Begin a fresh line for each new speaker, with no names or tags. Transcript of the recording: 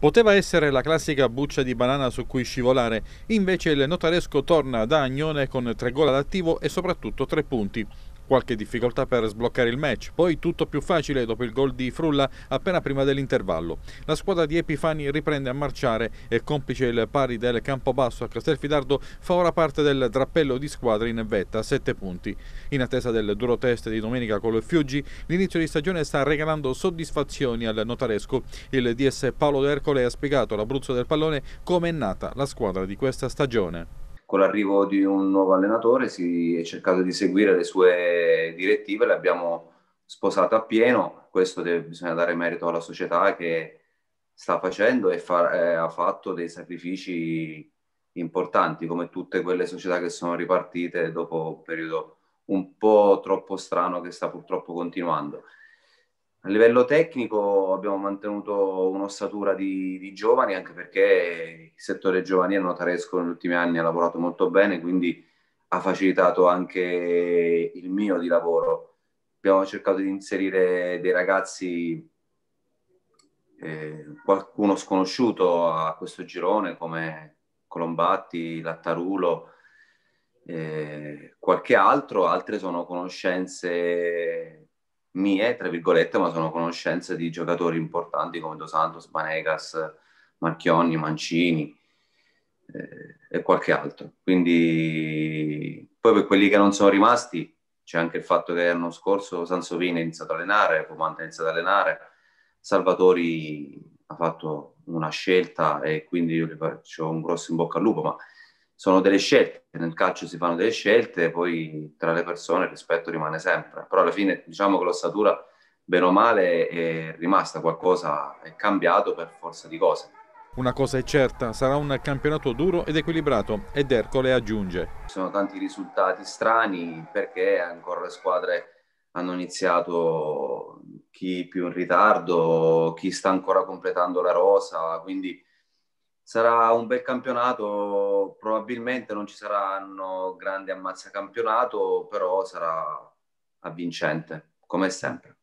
Poteva essere la classica buccia di banana su cui scivolare, invece il notaresco torna da Agnone con tre gol all'attivo e soprattutto tre punti. Qualche difficoltà per sbloccare il match, poi tutto più facile dopo il gol di Frulla appena prima dell'intervallo. La squadra di Epifani riprende a marciare e complice il pari del Campobasso a Castelfidardo fa ora parte del drappello di squadra in vetta a 7 punti. In attesa del duro test di domenica con lo Fiuggi, l'inizio di stagione sta regalando soddisfazioni al notaresco. Il DS Paolo D'Ercole ha spiegato all'Abruzzo del Pallone come è nata la squadra di questa stagione con
l'arrivo di un nuovo allenatore si è cercato di seguire le sue direttive, le abbiamo sposate appieno, questo deve, bisogna dare merito alla società che sta facendo e fa, eh, ha fatto dei sacrifici importanti come tutte quelle società che sono ripartite dopo un periodo un po' troppo strano che sta purtroppo continuando. A livello tecnico abbiamo mantenuto un'ossatura di, di giovani anche perché il settore giovanile notaresco negli ultimi anni ha lavorato molto bene, quindi ha facilitato anche il mio di lavoro. Abbiamo cercato di inserire dei ragazzi, eh, qualcuno sconosciuto a questo girone come Colombatti, Lattarulo, eh, qualche altro, altre sono conoscenze mie, tra virgolette, ma sono conoscenze di giocatori importanti come Dos Santos, Banegas, Marchionni, Mancini eh, e qualche altro. Quindi poi per quelli che non sono rimasti c'è anche il fatto che l'anno scorso Sansovini ha iniziato a allenare, Pomante ha iniziato a allenare, Salvatori ha fatto una scelta e quindi io gli faccio un grosso in bocca al lupo, ma sono delle scelte, nel calcio si fanno delle scelte, poi tra le persone il rispetto rimane sempre, però alla fine diciamo che l'ossatura, bene o male, è rimasta qualcosa, è cambiato per forza di cose.
Una cosa è certa, sarà un campionato duro ed equilibrato ed Ercole aggiunge.
Ci sono tanti risultati strani perché ancora le squadre hanno iniziato chi più in ritardo, chi sta ancora completando la rosa, quindi sarà un bel campionato, probabilmente non ci saranno grandi ammazza campionato, però sarà avvincente, come sempre.